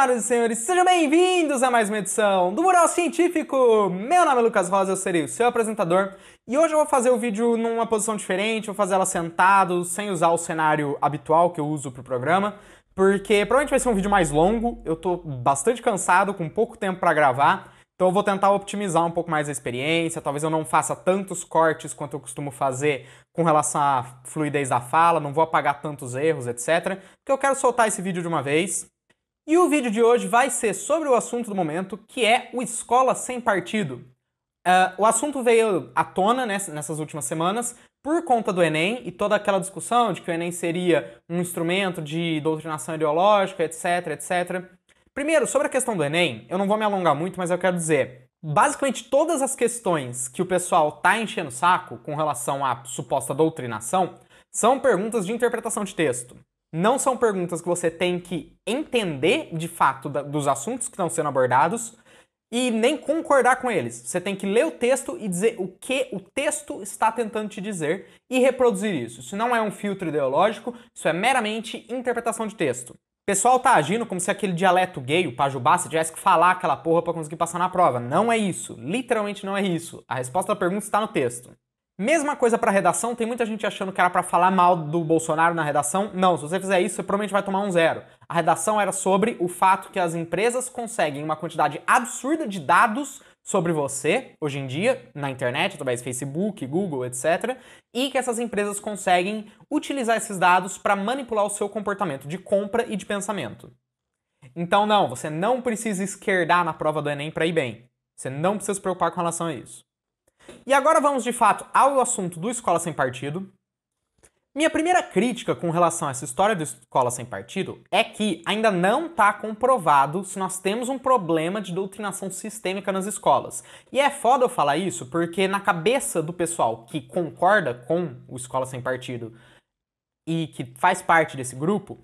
Senhoras e senhores, sejam bem-vindos a mais uma edição do Mural Científico! Meu nome é Lucas Rosa, eu serei o seu apresentador e hoje eu vou fazer o vídeo numa posição diferente, vou fazer ela sentado, sem usar o cenário habitual que eu uso pro programa, porque provavelmente vai ser um vídeo mais longo, eu tô bastante cansado, com pouco tempo para gravar, então eu vou tentar optimizar um pouco mais a experiência, talvez eu não faça tantos cortes quanto eu costumo fazer com relação à fluidez da fala, não vou apagar tantos erros, etc. Porque eu quero soltar esse vídeo de uma vez, e o vídeo de hoje vai ser sobre o assunto do momento, que é o Escola Sem Partido. Uh, o assunto veio à tona nessas últimas semanas por conta do Enem e toda aquela discussão de que o Enem seria um instrumento de doutrinação ideológica, etc, etc. Primeiro, sobre a questão do Enem, eu não vou me alongar muito, mas eu quero dizer, basicamente todas as questões que o pessoal tá enchendo o saco com relação à suposta doutrinação são perguntas de interpretação de texto. Não são perguntas que você tem que entender de fato da, dos assuntos que estão sendo abordados e nem concordar com eles. Você tem que ler o texto e dizer o que o texto está tentando te dizer e reproduzir isso. Isso não é um filtro ideológico, isso é meramente interpretação de texto. O pessoal tá agindo como se aquele dialeto gay, o pajubá, se tivesse que falar aquela porra para conseguir passar na prova. Não é isso. Literalmente não é isso. A resposta da pergunta está no texto. Mesma coisa para redação, tem muita gente achando que era para falar mal do Bolsonaro na redação. Não, se você fizer isso, você provavelmente vai tomar um zero. A redação era sobre o fato que as empresas conseguem uma quantidade absurda de dados sobre você, hoje em dia, na internet, através do Facebook, Google, etc., e que essas empresas conseguem utilizar esses dados para manipular o seu comportamento de compra e de pensamento. Então, não, você não precisa esquerdar na prova do Enem para ir bem. Você não precisa se preocupar com relação a isso. E agora vamos de fato ao assunto do Escola Sem Partido. Minha primeira crítica com relação a essa história do Escola Sem Partido é que ainda não está comprovado se nós temos um problema de doutrinação sistêmica nas escolas. E é foda eu falar isso porque, na cabeça do pessoal que concorda com o Escola Sem Partido e que faz parte desse grupo,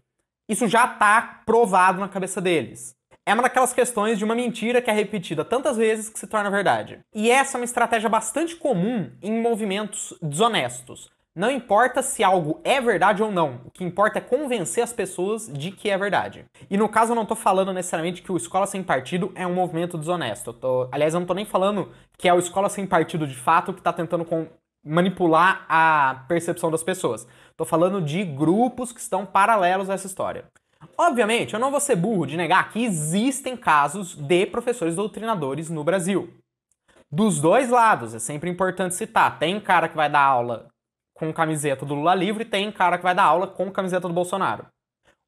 isso já está provado na cabeça deles. É uma daquelas questões de uma mentira que é repetida tantas vezes que se torna verdade. E essa é uma estratégia bastante comum em movimentos desonestos. Não importa se algo é verdade ou não, o que importa é convencer as pessoas de que é verdade. E no caso eu não estou falando necessariamente que o Escola Sem Partido é um movimento desonesto. Eu tô... Aliás, eu não estou nem falando que é o Escola Sem Partido de fato que está tentando com... manipular a percepção das pessoas. Estou falando de grupos que estão paralelos a essa história. Obviamente, eu não vou ser burro de negar que existem casos de professores doutrinadores no Brasil. Dos dois lados, é sempre importante citar. Tem cara que vai dar aula com camiseta do Lula livre, tem cara que vai dar aula com camiseta do Bolsonaro.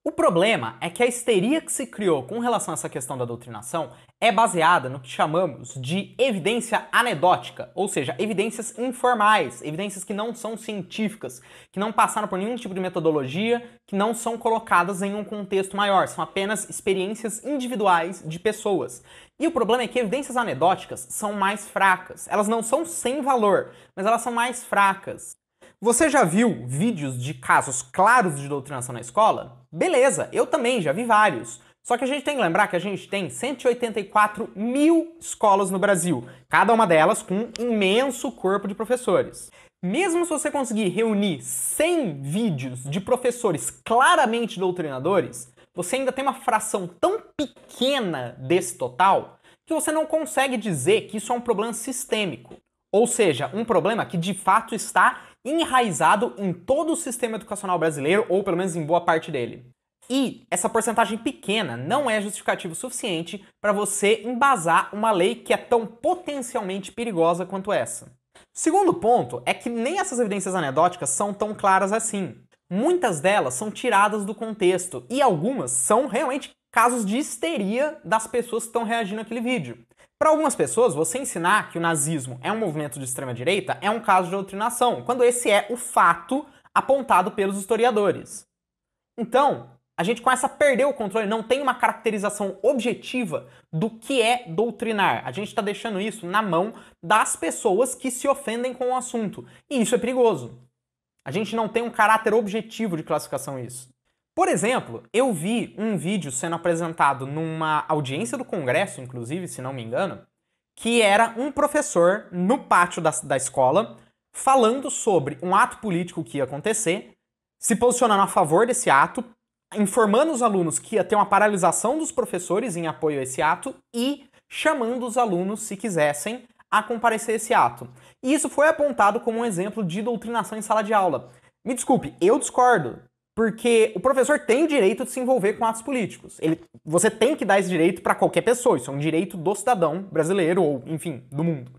O problema é que a histeria que se criou com relação a essa questão da doutrinação é baseada no que chamamos de evidência anedótica, ou seja, evidências informais, evidências que não são científicas, que não passaram por nenhum tipo de metodologia, que não são colocadas em um contexto maior, são apenas experiências individuais de pessoas. E o problema é que evidências anedóticas são mais fracas. Elas não são sem valor, mas elas são mais fracas. Você já viu vídeos de casos claros de doutrinação na escola? Beleza, eu também já vi vários. Só que a gente tem que lembrar que a gente tem 184 mil escolas no Brasil, cada uma delas com um imenso corpo de professores. Mesmo se você conseguir reunir 100 vídeos de professores claramente doutrinadores, você ainda tem uma fração tão pequena desse total que você não consegue dizer que isso é um problema sistêmico. Ou seja, um problema que de fato está enraizado em todo o sistema educacional brasileiro, ou pelo menos em boa parte dele. E essa porcentagem pequena não é justificativo suficiente para você embasar uma lei que é tão potencialmente perigosa quanto essa. Segundo ponto é que nem essas evidências anedóticas são tão claras assim. Muitas delas são tiradas do contexto e algumas são realmente casos de histeria das pessoas que estão reagindo àquele vídeo. Para algumas pessoas, você ensinar que o nazismo é um movimento de extrema-direita é um caso de doutrinação, quando esse é o fato apontado pelos historiadores. Então, a gente começa a perder o controle, não tem uma caracterização objetiva do que é doutrinar. A gente está deixando isso na mão das pessoas que se ofendem com o assunto. E isso é perigoso. A gente não tem um caráter objetivo de classificação isso. Por exemplo, eu vi um vídeo sendo apresentado numa audiência do Congresso, inclusive, se não me engano, que era um professor no pátio da, da escola falando sobre um ato político que ia acontecer, se posicionando a favor desse ato, informando os alunos que ia ter uma paralisação dos professores em apoio a esse ato e chamando os alunos, se quisessem, a comparecer a esse ato. E isso foi apontado como um exemplo de doutrinação em sala de aula. Me desculpe, eu discordo porque o professor tem direito de se envolver com atos políticos. Ele, você tem que dar esse direito para qualquer pessoa, isso é um direito do cidadão brasileiro ou, enfim, do mundo.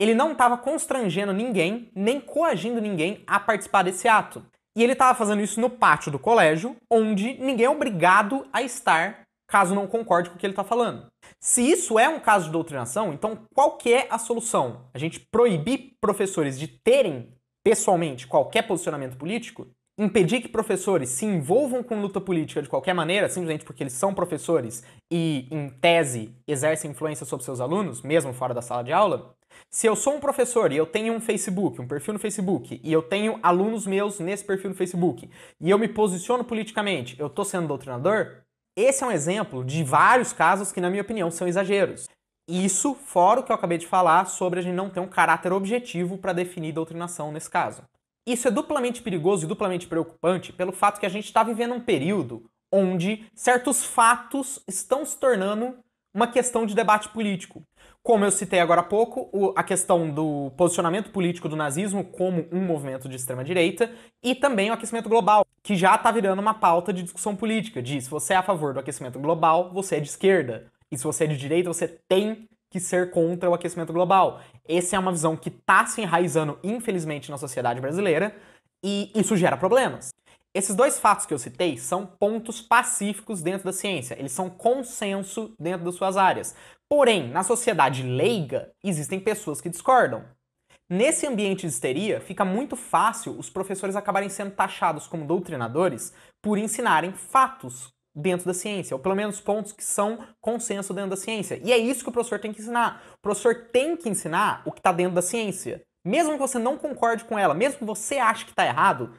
Ele não estava constrangendo ninguém, nem coagindo ninguém a participar desse ato. E ele estava fazendo isso no pátio do colégio, onde ninguém é obrigado a estar caso não concorde com o que ele está falando. Se isso é um caso de doutrinação, então qual que é a solução? A gente proibir professores de terem pessoalmente qualquer posicionamento político? impedir que professores se envolvam com luta política de qualquer maneira, simplesmente porque eles são professores e, em tese, exercem influência sobre seus alunos, mesmo fora da sala de aula, se eu sou um professor e eu tenho um Facebook, um perfil no Facebook, e eu tenho alunos meus nesse perfil no Facebook, e eu me posiciono politicamente, eu estou sendo doutrinador? Esse é um exemplo de vários casos que, na minha opinião, são exageros. Isso fora o que eu acabei de falar sobre a gente não ter um caráter objetivo para definir doutrinação nesse caso. Isso é duplamente perigoso e duplamente preocupante pelo fato que a gente está vivendo um período onde certos fatos estão se tornando uma questão de debate político. Como eu citei agora há pouco, a questão do posicionamento político do nazismo como um movimento de extrema-direita e também o aquecimento global, que já está virando uma pauta de discussão política. Diz, se você é a favor do aquecimento global, você é de esquerda. E se você é de direita, você tem que ser contra o aquecimento global. Essa é uma visão que está se enraizando, infelizmente, na sociedade brasileira e isso gera problemas. Esses dois fatos que eu citei são pontos pacíficos dentro da ciência, eles são consenso dentro das suas áreas. Porém, na sociedade leiga, existem pessoas que discordam. Nesse ambiente de histeria, fica muito fácil os professores acabarem sendo taxados como doutrinadores por ensinarem fatos dentro da ciência, ou pelo menos pontos que são consenso dentro da ciência. E é isso que o professor tem que ensinar. O professor tem que ensinar o que está dentro da ciência. Mesmo que você não concorde com ela, mesmo que você ache que está errado,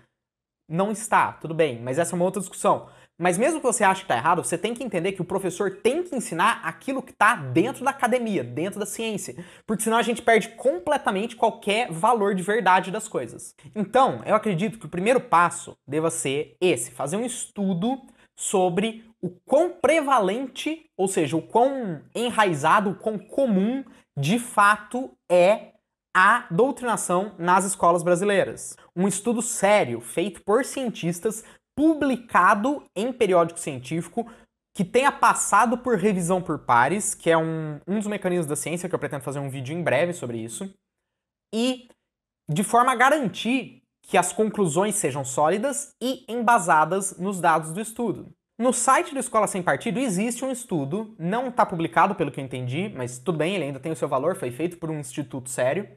não está, tudo bem, mas essa é uma outra discussão. Mas mesmo que você ache que está errado, você tem que entender que o professor tem que ensinar aquilo que está dentro da academia, dentro da ciência, porque senão a gente perde completamente qualquer valor de verdade das coisas. Então, eu acredito que o primeiro passo deva ser esse: fazer um estudo sobre o quão prevalente, ou seja, o quão enraizado, o quão comum de fato é a doutrinação nas escolas brasileiras. Um estudo sério feito por cientistas, publicado em periódico científico, que tenha passado por revisão por pares, que é um, um dos mecanismos da ciência, que eu pretendo fazer um vídeo em breve sobre isso, e de forma a garantir que as conclusões sejam sólidas e embasadas nos dados do estudo. No site do Escola Sem Partido existe um estudo, não está publicado pelo que eu entendi, mas tudo bem, ele ainda tem o seu valor, foi feito por um instituto sério,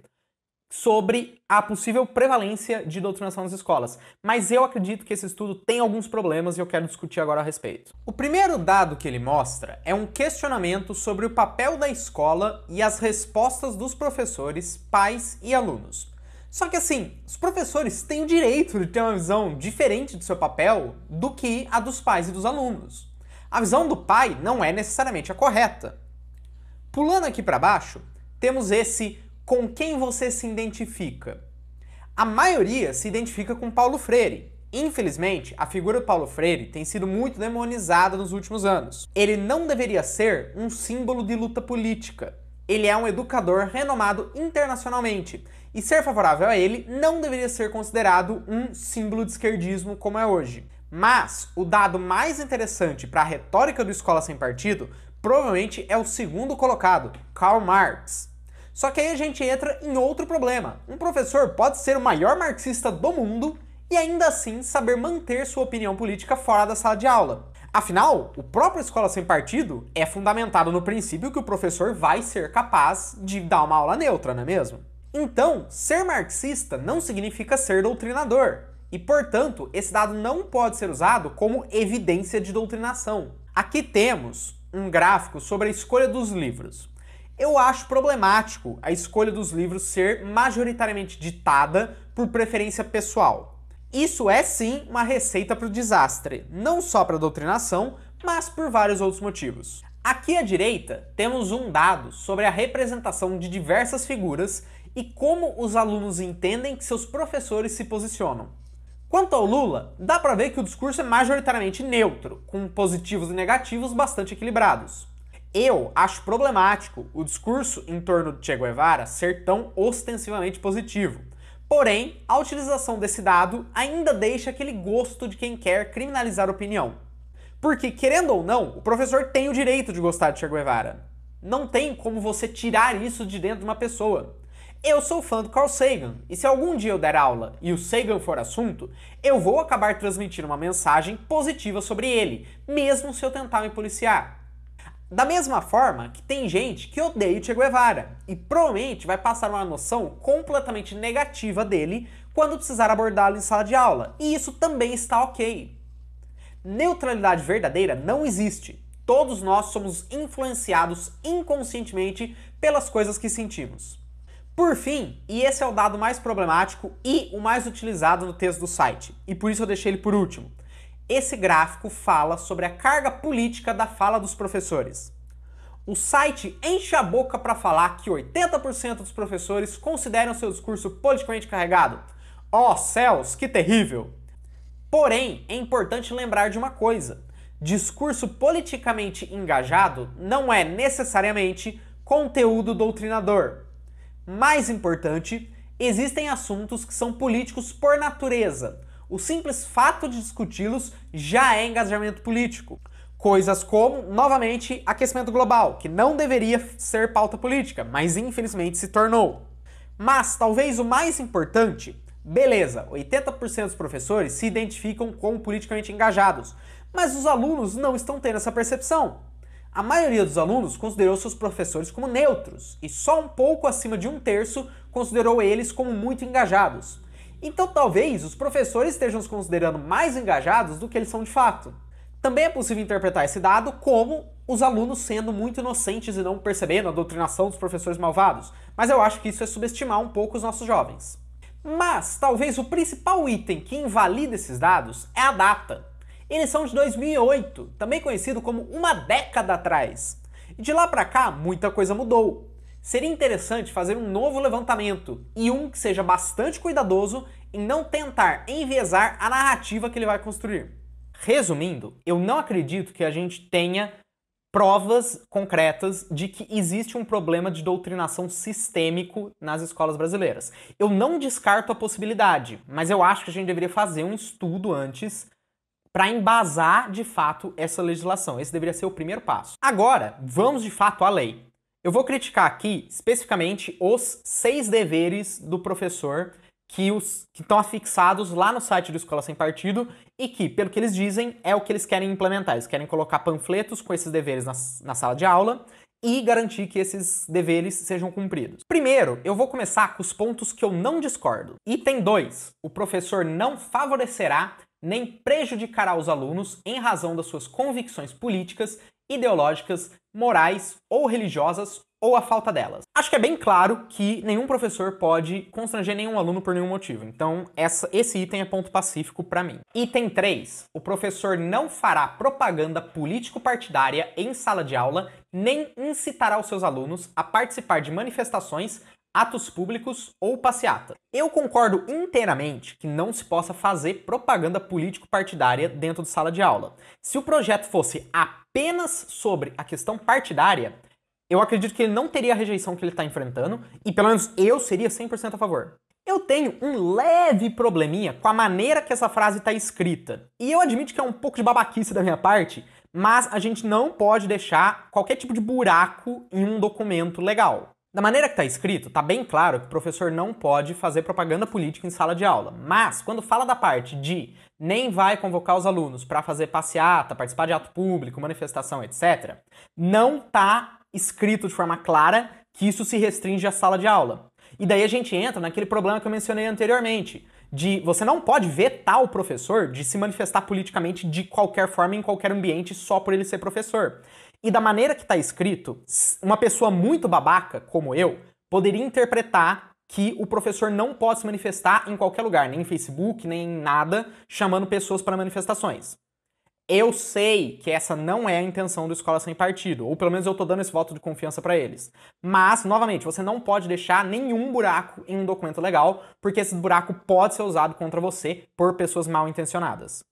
sobre a possível prevalência de doutrinação nas escolas. Mas eu acredito que esse estudo tem alguns problemas e eu quero discutir agora a respeito. O primeiro dado que ele mostra é um questionamento sobre o papel da escola e as respostas dos professores, pais e alunos. Só que assim, os professores têm o direito de ter uma visão diferente do seu papel do que a dos pais e dos alunos. A visão do pai não é necessariamente a correta. Pulando aqui para baixo, temos esse com quem você se identifica. A maioria se identifica com Paulo Freire. Infelizmente, a figura do Paulo Freire tem sido muito demonizada nos últimos anos. Ele não deveria ser um símbolo de luta política. Ele é um educador renomado internacionalmente e ser favorável a ele não deveria ser considerado um símbolo de esquerdismo como é hoje. Mas o dado mais interessante para a retórica do Escola Sem Partido provavelmente é o segundo colocado, Karl Marx. Só que aí a gente entra em outro problema. Um professor pode ser o maior marxista do mundo e ainda assim saber manter sua opinião política fora da sala de aula. Afinal, o próprio Escola Sem Partido é fundamentado no princípio que o professor vai ser capaz de dar uma aula neutra, não é mesmo? Então, ser marxista não significa ser doutrinador, e portanto, esse dado não pode ser usado como evidência de doutrinação. Aqui temos um gráfico sobre a escolha dos livros. Eu acho problemático a escolha dos livros ser majoritariamente ditada por preferência pessoal. Isso é sim uma receita para o desastre, não só para a doutrinação, mas por vários outros motivos. Aqui à direita, temos um dado sobre a representação de diversas figuras e como os alunos entendem que seus professores se posicionam. Quanto ao Lula, dá para ver que o discurso é majoritariamente neutro, com positivos e negativos bastante equilibrados. Eu acho problemático o discurso em torno de Che Guevara ser tão ostensivamente positivo. Porém, a utilização desse dado ainda deixa aquele gosto de quem quer criminalizar opinião. Porque, querendo ou não, o professor tem o direito de gostar de Che Guevara. Não tem como você tirar isso de dentro de uma pessoa. Eu sou fã do Carl Sagan, e se algum dia eu der aula e o Sagan for assunto, eu vou acabar transmitindo uma mensagem positiva sobre ele, mesmo se eu tentar me policiar. Da mesma forma que tem gente que odeia o Che Guevara, e provavelmente vai passar uma noção completamente negativa dele quando precisar abordá-lo em sala de aula, e isso também está ok. Neutralidade verdadeira não existe. Todos nós somos influenciados inconscientemente pelas coisas que sentimos. Por fim, e esse é o dado mais problemático e o mais utilizado no texto do site, e por isso eu deixei ele por último. Esse gráfico fala sobre a carga política da fala dos professores. O site enche a boca para falar que 80% dos professores consideram seu discurso politicamente carregado. Oh céus, que terrível! Porém, é importante lembrar de uma coisa: discurso politicamente engajado não é necessariamente conteúdo doutrinador. Mais importante, existem assuntos que são políticos por natureza. O simples fato de discuti-los já é engajamento político. Coisas como, novamente, aquecimento global, que não deveria ser pauta política, mas infelizmente se tornou. Mas talvez o mais importante, beleza, 80% dos professores se identificam como politicamente engajados, mas os alunos não estão tendo essa percepção. A maioria dos alunos considerou seus professores como neutros e só um pouco acima de um terço considerou eles como muito engajados. Então talvez os professores estejam se considerando mais engajados do que eles são de fato. Também é possível interpretar esse dado como os alunos sendo muito inocentes e não percebendo a doutrinação dos professores malvados, mas eu acho que isso é subestimar um pouco os nossos jovens. Mas talvez o principal item que invalida esses dados é a data. Eles são de 2008, também conhecido como uma década atrás. E de lá para cá, muita coisa mudou. Seria interessante fazer um novo levantamento e um que seja bastante cuidadoso em não tentar enviesar a narrativa que ele vai construir. Resumindo, eu não acredito que a gente tenha provas concretas de que existe um problema de doutrinação sistêmico nas escolas brasileiras. Eu não descarto a possibilidade, mas eu acho que a gente deveria fazer um estudo antes para embasar de fato essa legislação. Esse deveria ser o primeiro passo. Agora, vamos de fato à lei. Eu vou criticar aqui especificamente os seis deveres do professor que, os, que estão afixados lá no site do Escola Sem Partido e que, pelo que eles dizem, é o que eles querem implementar. Eles querem colocar panfletos com esses deveres na, na sala de aula e garantir que esses deveres sejam cumpridos. Primeiro, eu vou começar com os pontos que eu não discordo. Item 2: o professor não favorecerá nem prejudicará os alunos em razão das suas convicções políticas, ideológicas, morais ou religiosas ou a falta delas. Acho que é bem claro que nenhum professor pode constranger nenhum aluno por nenhum motivo. Então, essa, esse item é ponto pacífico para mim. Item 3. O professor não fará propaganda político-partidária em sala de aula, nem incitará os seus alunos a participar de manifestações atos públicos ou passeata. Eu concordo inteiramente que não se possa fazer propaganda político-partidária dentro de sala de aula. Se o projeto fosse apenas sobre a questão partidária, eu acredito que ele não teria a rejeição que ele está enfrentando, e pelo menos eu seria 100% a favor. Eu tenho um leve probleminha com a maneira que essa frase está escrita. E eu admito que é um pouco de babaquice da minha parte, mas a gente não pode deixar qualquer tipo de buraco em um documento legal. Da maneira que está escrito, está bem claro que o professor não pode fazer propaganda política em sala de aula. Mas, quando fala da parte de nem vai convocar os alunos para fazer passeata, participar de ato público, manifestação, etc., não está escrito de forma clara que isso se restringe à sala de aula. E daí a gente entra naquele problema que eu mencionei anteriormente, de você não pode vetar o professor de se manifestar politicamente de qualquer forma em qualquer ambiente só por ele ser professor. E da maneira que está escrito, uma pessoa muito babaca, como eu, poderia interpretar que o professor não pode se manifestar em qualquer lugar, nem em Facebook, nem em nada, chamando pessoas para manifestações. Eu sei que essa não é a intenção do Escola Sem Partido, ou pelo menos eu estou dando esse voto de confiança para eles. Mas, novamente, você não pode deixar nenhum buraco em um documento legal, porque esse buraco pode ser usado contra você por pessoas mal intencionadas.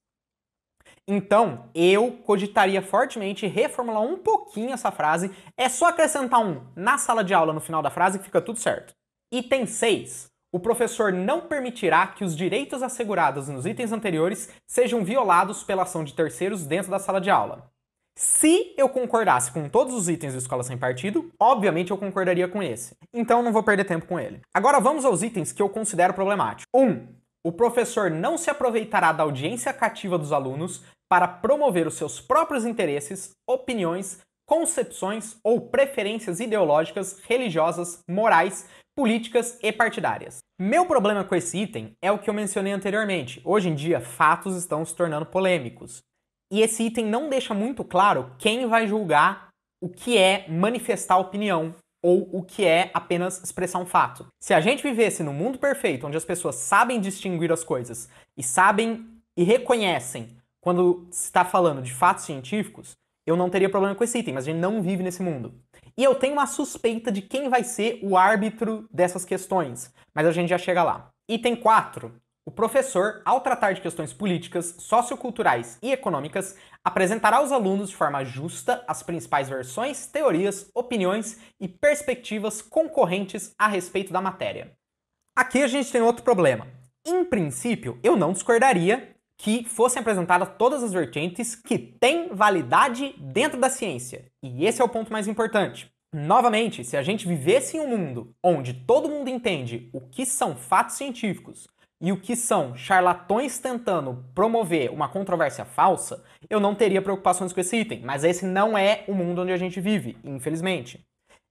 Então, eu cogitaria fortemente reformular um pouquinho essa frase. É só acrescentar um na sala de aula no final da frase que fica tudo certo. Item 6. O professor não permitirá que os direitos assegurados nos itens anteriores sejam violados pela ação de terceiros dentro da sala de aula. Se eu concordasse com todos os itens do Escola Sem Partido, obviamente eu concordaria com esse. Então não vou perder tempo com ele. Agora vamos aos itens que eu considero problemáticos. 1. Um, o professor não se aproveitará da audiência cativa dos alunos para promover os seus próprios interesses, opiniões, concepções ou preferências ideológicas, religiosas, morais, políticas e partidárias. Meu problema com esse item é o que eu mencionei anteriormente. Hoje em dia, fatos estão se tornando polêmicos. E esse item não deixa muito claro quem vai julgar o que é manifestar opinião ou o que é apenas expressar um fato. Se a gente vivesse num mundo perfeito, onde as pessoas sabem distinguir as coisas e sabem e reconhecem quando se está falando de fatos científicos, eu não teria problema com esse item, mas a gente não vive nesse mundo. E eu tenho uma suspeita de quem vai ser o árbitro dessas questões, mas a gente já chega lá. Item 4. O professor, ao tratar de questões políticas, socioculturais e econômicas, apresentará aos alunos de forma justa as principais versões, teorias, opiniões e perspectivas concorrentes a respeito da matéria. Aqui a gente tem outro problema. Em princípio, eu não discordaria que fossem apresentadas todas as vertentes que têm validade dentro da ciência. E esse é o ponto mais importante. Novamente, se a gente vivesse em um mundo onde todo mundo entende o que são fatos científicos e o que são charlatões tentando promover uma controvérsia falsa, eu não teria preocupações com esse item, mas esse não é o mundo onde a gente vive, infelizmente.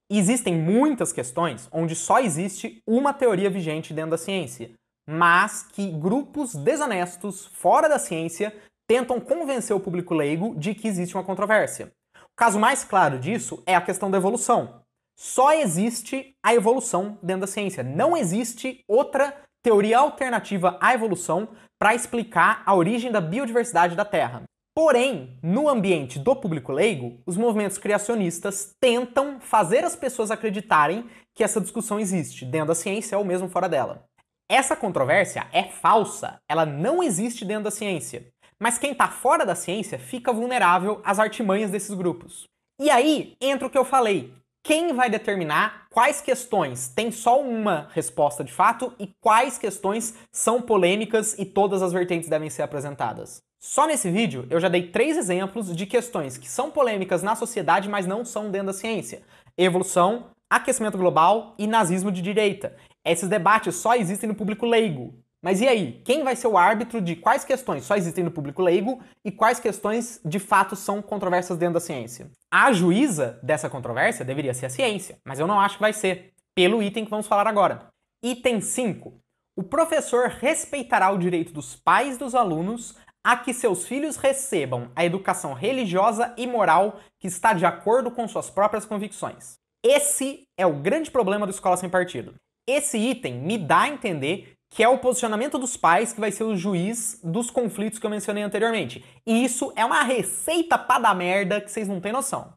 Existem muitas questões onde só existe uma teoria vigente dentro da ciência mas que grupos desonestos, fora da ciência, tentam convencer o público leigo de que existe uma controvérsia. O caso mais claro disso é a questão da evolução. Só existe a evolução dentro da ciência. Não existe outra teoria alternativa à evolução para explicar a origem da biodiversidade da Terra. Porém, no ambiente do público leigo, os movimentos criacionistas tentam fazer as pessoas acreditarem que essa discussão existe, dentro da ciência é ou mesmo fora dela. Essa controvérsia é falsa, ela não existe dentro da ciência. Mas quem está fora da ciência fica vulnerável às artimanhas desses grupos. E aí entra o que eu falei. Quem vai determinar quais questões têm só uma resposta de fato e quais questões são polêmicas e todas as vertentes devem ser apresentadas? Só nesse vídeo eu já dei três exemplos de questões que são polêmicas na sociedade, mas não são dentro da ciência: evolução, aquecimento global e nazismo de direita. Esses debates só existem no público leigo. Mas e aí? Quem vai ser o árbitro de quais questões só existem no público leigo e quais questões de fato são controversas dentro da ciência? A juíza dessa controvérsia deveria ser a ciência, mas eu não acho que vai ser, pelo item que vamos falar agora. Item 5. O professor respeitará o direito dos pais dos alunos a que seus filhos recebam a educação religiosa e moral que está de acordo com suas próprias convicções. Esse é o grande problema do Escola Sem Partido. Esse item me dá a entender que é o posicionamento dos pais que vai ser o juiz dos conflitos que eu mencionei anteriormente. E isso é uma receita pra da merda que vocês não têm noção.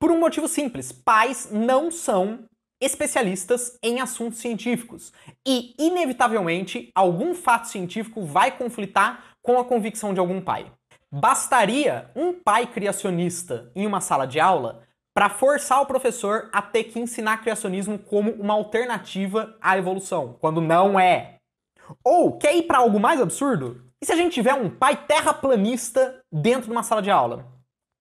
Por um motivo simples, pais não são especialistas em assuntos científicos. E, inevitavelmente, algum fato científico vai conflitar com a convicção de algum pai. Bastaria um pai criacionista em uma sala de aula para forçar o professor a ter que ensinar criacionismo como uma alternativa à evolução, quando não é. Ou quer ir para algo mais absurdo? E se a gente tiver um pai terraplanista dentro de uma sala de aula?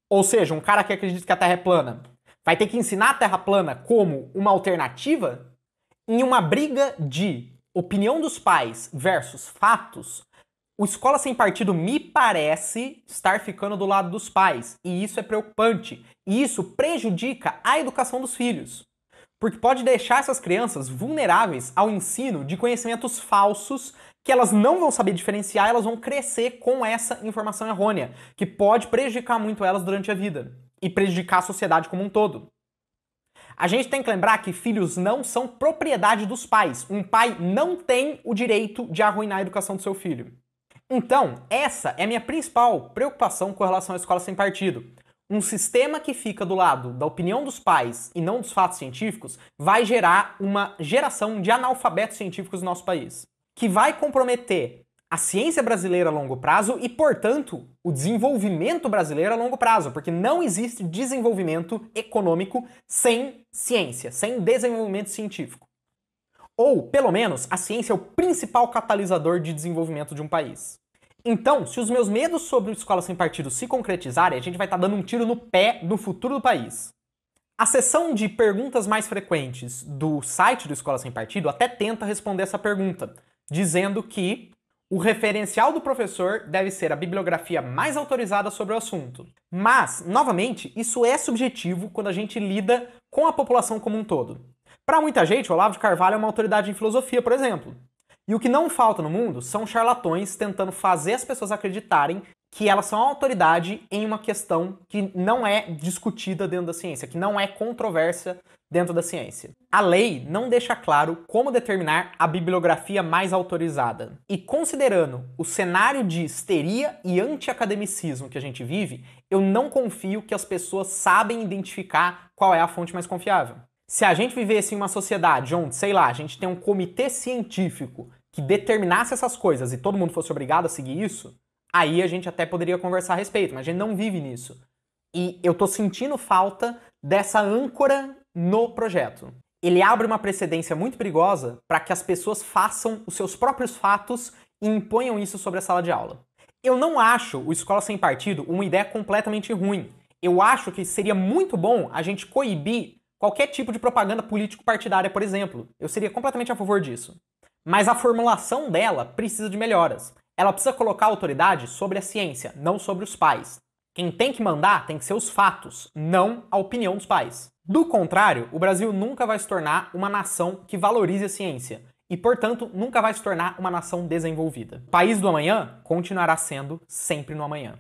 Ou seja, um cara que acredita que a Terra é plana, vai ter que ensinar a Terra plana como uma alternativa? Em uma briga de opinião dos pais versus fatos, o escola sem partido me parece estar ficando do lado dos pais, e isso é preocupante. E isso prejudica a educação dos filhos, porque pode deixar essas crianças vulneráveis ao ensino de conhecimentos falsos que elas não vão saber diferenciar, elas vão crescer com essa informação errônea, que pode prejudicar muito elas durante a vida e prejudicar a sociedade como um todo. A gente tem que lembrar que filhos não são propriedade dos pais. Um pai não tem o direito de arruinar a educação do seu filho. Então, essa é a minha principal preocupação com relação à escola sem partido. Um sistema que fica do lado da opinião dos pais e não dos fatos científicos vai gerar uma geração de analfabetos científicos no nosso país, que vai comprometer a ciência brasileira a longo prazo e, portanto, o desenvolvimento brasileiro a longo prazo, porque não existe desenvolvimento econômico sem ciência, sem desenvolvimento científico. Ou, pelo menos, a ciência é o principal catalisador de desenvolvimento de um país. Então, se os meus medos sobre o Escola Sem Partido se concretizarem, a gente vai estar tá dando um tiro no pé do futuro do país. A seção de perguntas mais frequentes do site do Escola Sem Partido até tenta responder essa pergunta, dizendo que o referencial do professor deve ser a bibliografia mais autorizada sobre o assunto. Mas, novamente, isso é subjetivo quando a gente lida com a população como um todo. Para muita gente, Olavo de Carvalho é uma autoridade em filosofia, por exemplo. E o que não falta no mundo são charlatões tentando fazer as pessoas acreditarem que elas são autoridade em uma questão que não é discutida dentro da ciência, que não é controvérsia dentro da ciência. A lei não deixa claro como determinar a bibliografia mais autorizada. E considerando o cenário de histeria e anti-academicismo que a gente vive, eu não confio que as pessoas sabem identificar qual é a fonte mais confiável. Se a gente vivesse em uma sociedade onde, sei lá, a gente tem um comitê científico que determinasse essas coisas e todo mundo fosse obrigado a seguir isso, aí a gente até poderia conversar a respeito, mas a gente não vive nisso. E eu tô sentindo falta dessa âncora no projeto. Ele abre uma precedência muito perigosa para que as pessoas façam os seus próprios fatos e imponham isso sobre a sala de aula. Eu não acho o Escola Sem Partido uma ideia completamente ruim. Eu acho que seria muito bom a gente coibir Qualquer tipo de propaganda político-partidária, por exemplo, eu seria completamente a favor disso. Mas a formulação dela precisa de melhoras. Ela precisa colocar a autoridade sobre a ciência, não sobre os pais. Quem tem que mandar tem que ser os fatos, não a opinião dos pais. Do contrário, o Brasil nunca vai se tornar uma nação que valorize a ciência e, portanto, nunca vai se tornar uma nação desenvolvida. O país do amanhã continuará sendo sempre no amanhã.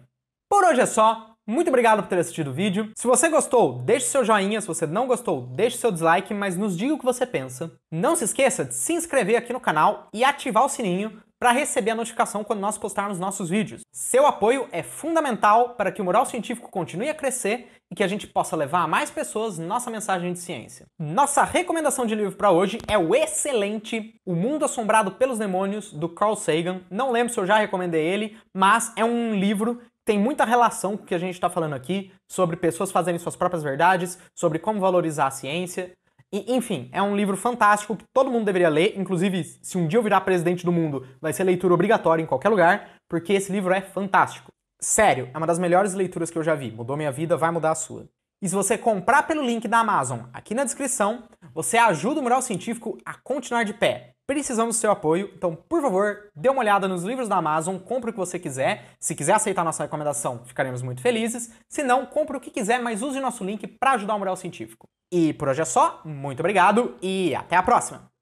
Por hoje é só, muito obrigado por ter assistido o vídeo. Se você gostou, deixe seu joinha. Se você não gostou, deixe seu dislike, mas nos diga o que você pensa. Não se esqueça de se inscrever aqui no canal e ativar o sininho para receber a notificação quando nós postarmos nossos vídeos. Seu apoio é fundamental para que o Mural Científico continue a crescer e que a gente possa levar a mais pessoas nossa mensagem de ciência. Nossa recomendação de livro para hoje é o excelente O Mundo Assombrado pelos Demônios, do Carl Sagan. Não lembro se eu já recomendei ele, mas é um livro tem muita relação com o que a gente está falando aqui sobre pessoas fazerem suas próprias verdades, sobre como valorizar a ciência. E, enfim, é um livro fantástico que todo mundo deveria ler. Inclusive, se um dia eu virar presidente do mundo, vai ser leitura obrigatória em qualquer lugar, porque esse livro é fantástico. Sério, é uma das melhores leituras que eu já vi. Mudou minha vida, vai mudar a sua. E se você comprar pelo link da Amazon aqui na descrição, você ajuda o Mural Científico a continuar de pé. Precisamos do seu apoio, então, por favor, dê uma olhada nos livros da Amazon, compre o que você quiser. Se quiser aceitar nossa recomendação, ficaremos muito felizes. Se não, compre o que quiser, mas use nosso link para ajudar o Mural Científico. E por hoje é só, muito obrigado e até a próxima!